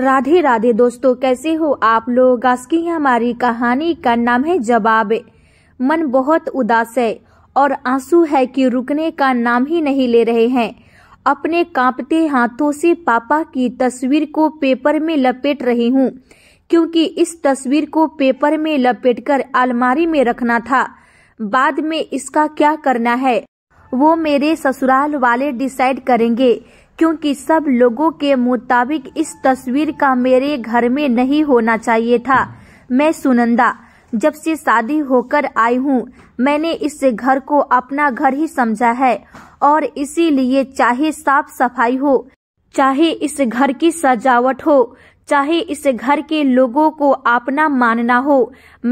राधे राधे दोस्तों कैसे हो आप लोग आज की हमारी कहानी का नाम है जवाब मन बहुत उदास है और आंसू है कि रुकने का नाम ही नहीं ले रहे हैं अपने कांपते हाथों से पापा की तस्वीर को पेपर में लपेट रही हूँ क्योंकि इस तस्वीर को पेपर में लपेटकर अलमारी में रखना था बाद में इसका क्या करना है वो मेरे ससुराल वाले डिसाइड करेंगे क्योंकि सब लोगों के मुताबिक इस तस्वीर का मेरे घर में नहीं होना चाहिए था मैं सुनंदा जब से शादी होकर आई हूँ मैंने इस घर को अपना घर ही समझा है और इसीलिए चाहे साफ सफाई हो चाहे इस घर की सजावट हो चाहे इस घर के लोगों को अपना मानना हो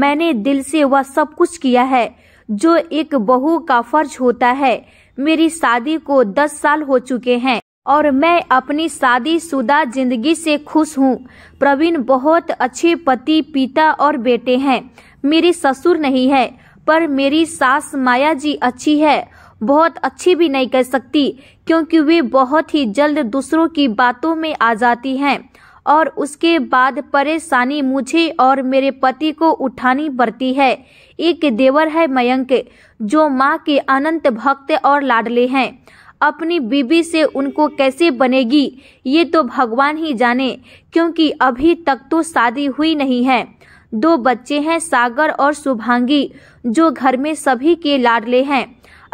मैंने दिल से वह सब कुछ किया है जो एक बहू का फर्ज होता है मेरी शादी को दस साल हो चुके हैं और मैं अपनी शादीशुदा जिंदगी से खुश हूँ प्रवीण बहुत अच्छे पति पिता और बेटे हैं मेरी ससुर नहीं है पर मेरी सास माया जी अच्छी है बहुत अच्छी भी नहीं कह सकती क्योंकि वे बहुत ही जल्द दूसरों की बातों में आ जाती हैं और उसके बाद परेशानी मुझे और मेरे पति को उठानी पड़ती है एक देवर है मयंक जो माँ के अनंत भक्त और लाडले हैं अपनी बीबी से उनको कैसे बनेगी ये तो भगवान ही जाने क्योंकि अभी तक तो शादी हुई नहीं है दो बच्चे हैं सागर और शुभांगी जो घर में सभी के लाडले हैं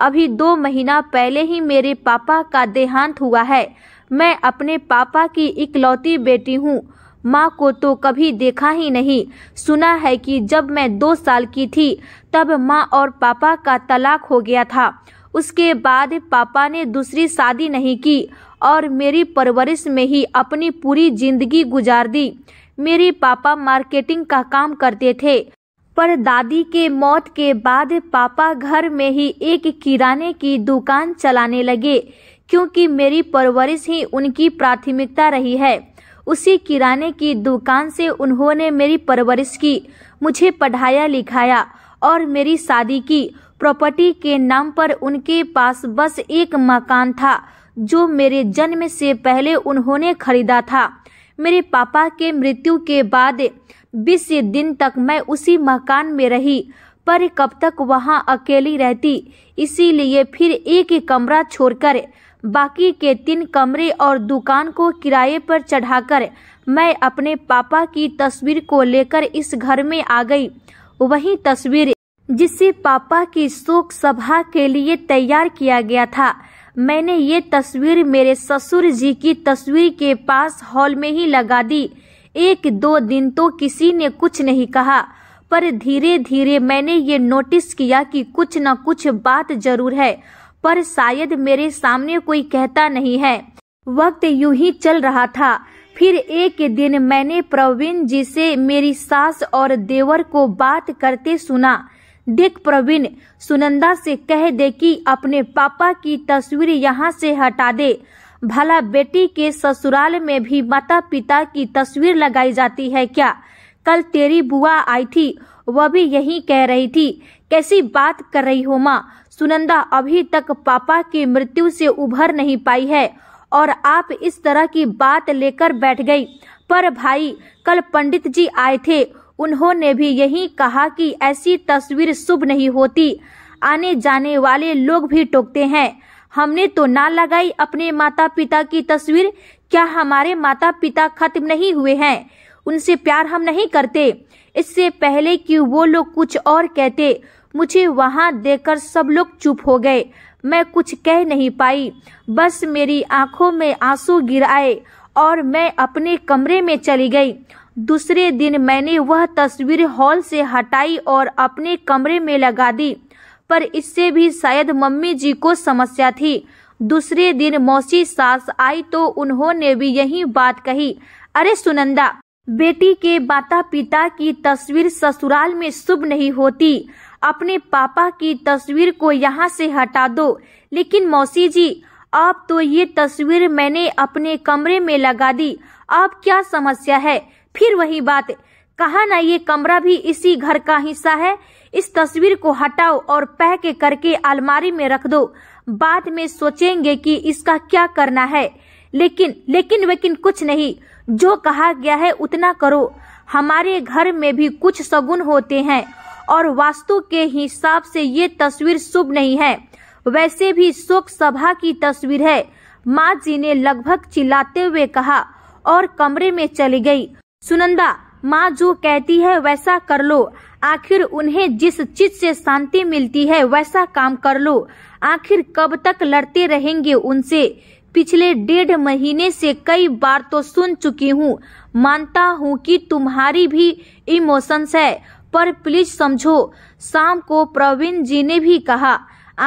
अभी दो महीना पहले ही मेरे पापा का देहांत हुआ है मैं अपने पापा की इकलौती बेटी हूँ माँ को तो कभी देखा ही नहीं सुना है कि जब मैं दो साल की थी तब माँ और पापा का तलाक हो गया था उसके बाद पापा ने दूसरी शादी नहीं की और मेरी परवरिश में ही अपनी पूरी जिंदगी गुजार दी मेरे पापा मार्केटिंग का काम करते थे पर दादी के मौत के बाद पापा घर में ही एक किराने की दुकान चलाने लगे क्योंकि मेरी परवरिश ही उनकी प्राथमिकता रही है उसी किराने की दुकान से उन्होंने मेरी परवरिश की मुझे पढ़ाया लिखाया और मेरी शादी की प्रॉपर्टी के नाम पर उनके पास बस एक मकान था जो मेरे जन्म से पहले उन्होंने खरीदा था मेरे पापा के मृत्यु के बाद बीस दिन तक मैं उसी मकान में रही पर कब तक वहाँ अकेली रहती इसीलिए फिर एक कमरा छोड़कर बाकी के तीन कमरे और दुकान को किराए पर चढ़ाकर मैं अपने पापा की तस्वीर को लेकर इस घर में आ गई वही तस्वीर जिसे पापा की शोक सभा के लिए तैयार किया गया था मैंने ये तस्वीर मेरे ससुर जी की तस्वीर के पास हॉल में ही लगा दी एक दो दिन तो किसी ने कुछ नहीं कहा पर धीरे धीरे मैंने ये नोटिस किया कि कुछ न कुछ बात जरूर है पर शायद मेरे सामने कोई कहता नहीं है वक्त यूं ही चल रहा था फिर एक दिन मैंने प्रवीण जी से मेरी सास और देवर को बात करते सुना देख प्रवीण सुनंदा से कह दे कि अपने पापा की तस्वीर यहाँ से हटा दे भला बेटी के ससुराल में भी माता पिता की तस्वीर लगाई जाती है क्या कल तेरी बुआ आई थी वह भी यही कह रही थी कैसी बात कर रही हो माँ सुनंदा अभी तक पापा की मृत्यु से उभर नहीं पाई है और आप इस तरह की बात लेकर बैठ गई पर भाई कल पंडित जी आए थे उन्होंने भी यही कहा कि ऐसी तस्वीर शुभ नहीं होती आने जाने वाले लोग भी टोकते हैं हमने तो ना लगाई अपने माता पिता की तस्वीर क्या हमारे माता पिता खत्म नहीं हुए हैं उनसे प्यार हम नहीं करते इससे पहले कि वो लोग कुछ और कहते मुझे देख देखकर सब लोग चुप हो गए मैं कुछ कह नहीं पाई बस मेरी आंखों में आंसू गिर आए और मैं अपने कमरे में चली गई दूसरे दिन मैंने वह तस्वीर हॉल से हटाई और अपने कमरे में लगा दी पर इससे भी शायद मम्मी जी को समस्या थी दूसरे दिन मौसी सास आई तो उन्होंने भी यही बात कही अरे सुनंदा बेटी के माता पिता की तस्वीर ससुराल में शुभ नहीं होती अपने पापा की तस्वीर को यहाँ से हटा दो लेकिन मौसी जी आप तो ये तस्वीर मैंने अपने कमरे में लगा दी आप क्या समस्या है फिर वही बात कहा ना ये कमरा भी इसी घर का हिस्सा है इस तस्वीर को हटाओ और पैक करके अलमारी में रख दो बाद में सोचेंगे कि इसका क्या करना है लेकिन लेकिन लेकिन कुछ नहीं जो कहा गया है उतना करो हमारे घर में भी कुछ सगुन होते हैं और वास्तु के हिसाब से ये तस्वीर शुभ नहीं है वैसे भी शोक सभा की तस्वीर है माँ जी ने लगभग चिल्लाते हुए कहा और कमरे में चली गई सुनंदा माँ जो कहती है वैसा कर लो आखिर उन्हें जिस चीज से शांति मिलती है वैसा काम कर लो आखिर कब तक लड़ते रहेंगे उनसे पिछले डेढ़ महीने से कई बार तो सुन चुकी हूँ मानता हूँ कि तुम्हारी भी इमोशंस है पर प्लीज समझो शाम को प्रवीण जी ने भी कहा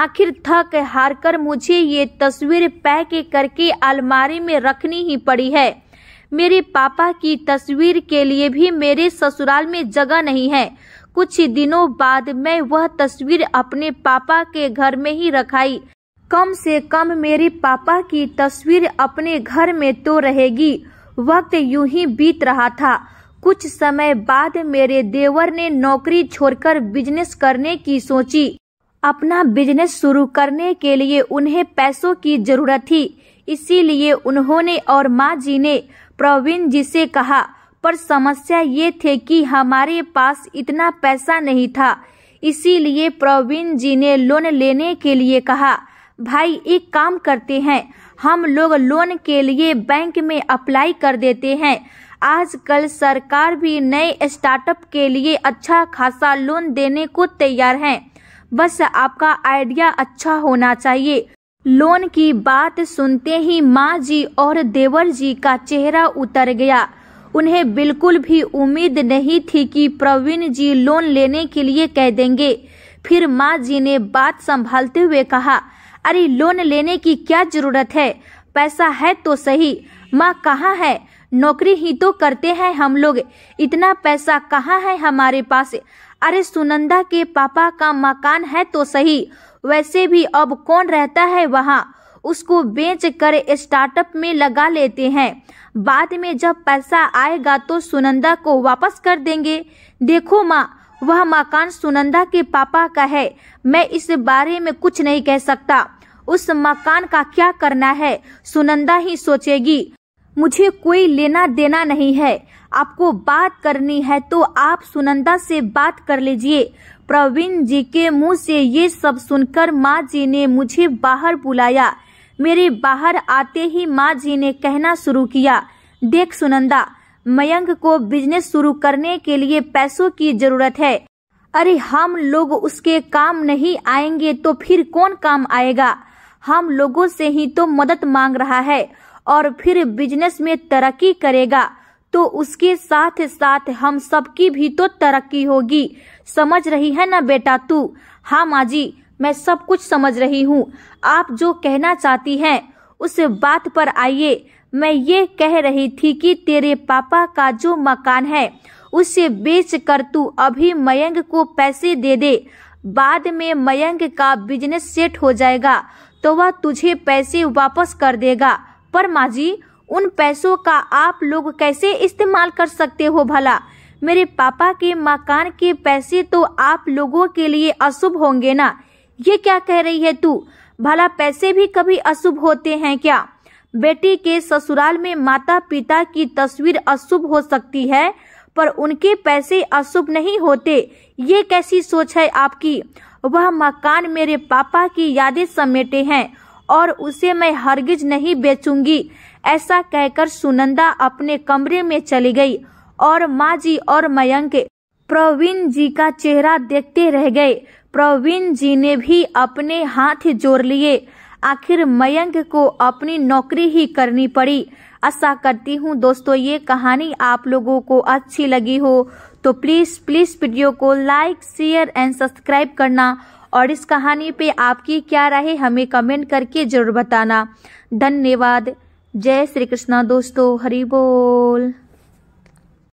आखिर थक हार कर मुझे ये तस्वीर पैक करके अलमारी में रखनी ही पड़ी है मेरे पापा की तस्वीर के लिए भी मेरे ससुराल में जगह नहीं है कुछ दिनों बाद मैं वह तस्वीर अपने पापा के घर में ही रखाई कम से कम मेरे पापा की तस्वीर अपने घर में तो रहेगी वक्त यूं ही बीत रहा था कुछ समय बाद मेरे देवर ने नौकरी छोड़कर बिजनेस करने की सोची अपना बिजनेस शुरू करने के लिए उन्हें पैसों की जरूरत थी इसीलिए उन्होंने और माँ जी ने प्रवीण जी से कहा पर समस्या ये थे कि हमारे पास इतना पैसा नहीं था इसीलिए प्रवीण जी ने लोन लेने के लिए कहा भाई एक काम करते हैं हम लोग लोन के लिए बैंक में अप्लाई कर देते हैं आजकल सरकार भी नए स्टार्टअप के लिए अच्छा खासा लोन देने को तैयार है बस आपका आइडिया अच्छा होना चाहिए लोन की बात सुनते ही माँ जी और देवर जी का चेहरा उतर गया उन्हें बिल्कुल भी उम्मीद नहीं थी कि प्रवीण जी लोन लेने के लिए कह देंगे फिर माँ जी ने बात संभालते हुए कहा अरे लोन लेने की क्या जरूरत है पैसा है तो सही माँ कहाँ है नौकरी ही तो करते हैं हम लोग इतना पैसा कहाँ है हमारे पास अरे सुनंदा के पापा का मकान है तो सही वैसे भी अब कौन रहता है वहाँ उसको बेच कर स्टार्टअप में लगा लेते हैं बाद में जब पैसा आएगा तो सुनंदा को वापस कर देंगे देखो माँ वह मकान सुनंदा के पापा का है मैं इस बारे में कुछ नहीं कह सकता उस मकान का क्या करना है सुनंदा ही सोचेगी मुझे कोई लेना देना नहीं है आपको बात करनी है तो आप सुनंदा से बात कर लीजिए प्रवीण जी के मुंह से ये सब सुनकर माँ जी ने मुझे बाहर बुलाया मेरे बाहर आते ही माँ जी ने कहना शुरू किया देख सुनंदा मयंक को बिजनेस शुरू करने के लिए पैसों की जरूरत है अरे हम लोग उसके काम नहीं आएंगे तो फिर कौन काम आएगा हम लोगों से ही तो मदद मांग रहा है और फिर बिजनेस में तरक्की करेगा तो उसके साथ साथ हम सबकी भी तो तरक्की होगी समझ रही है ना बेटा तू हाँ माँ जी मैं सब कुछ समझ रही हूँ आप जो कहना चाहती हैं उस बात पर आइए मैं ये कह रही थी कि तेरे पापा का जो मकान है उसे बेच कर तू अभी मयंग को पैसे दे दे बाद में मयंग का बिजनेस सेट हो जाएगा तो वह तुझे पैसे वापस कर देगा पर माजी उन पैसों का आप लोग कैसे इस्तेमाल कर सकते हो भला मेरे पापा के मकान के पैसे तो आप लोगों के लिए अशुभ होंगे ना ये क्या कह रही है तू भला पैसे भी कभी अशुभ होते हैं क्या बेटी के ससुराल में माता पिता की तस्वीर अशुभ हो सकती है पर उनके पैसे अशुभ नहीं होते ये कैसी सोच है आपकी वह मकान मेरे पापा की यादें समेटे हैं और उसे मैं हरगिज नहीं बेचूंगी ऐसा कहकर सुनंदा अपने कमरे में चली गई और माँ जी और मयंक प्रवीण जी का चेहरा देखते रह गए प्रवीण जी ने भी अपने हाथ जोड़ लिए आखिर मयंक को अपनी नौकरी ही करनी पड़ी आशा करती हूँ दोस्तों ये कहानी आप लोगों को अच्छी लगी हो तो प्लीज़ प्लीज़ वीडियो को लाइक शेयर एंड सब्सक्राइब करना और इस कहानी पे आपकी क्या राय हमें कमेंट करके जरूर बताना धन्यवाद जय श्री कृष्णा दोस्तों हरी बोल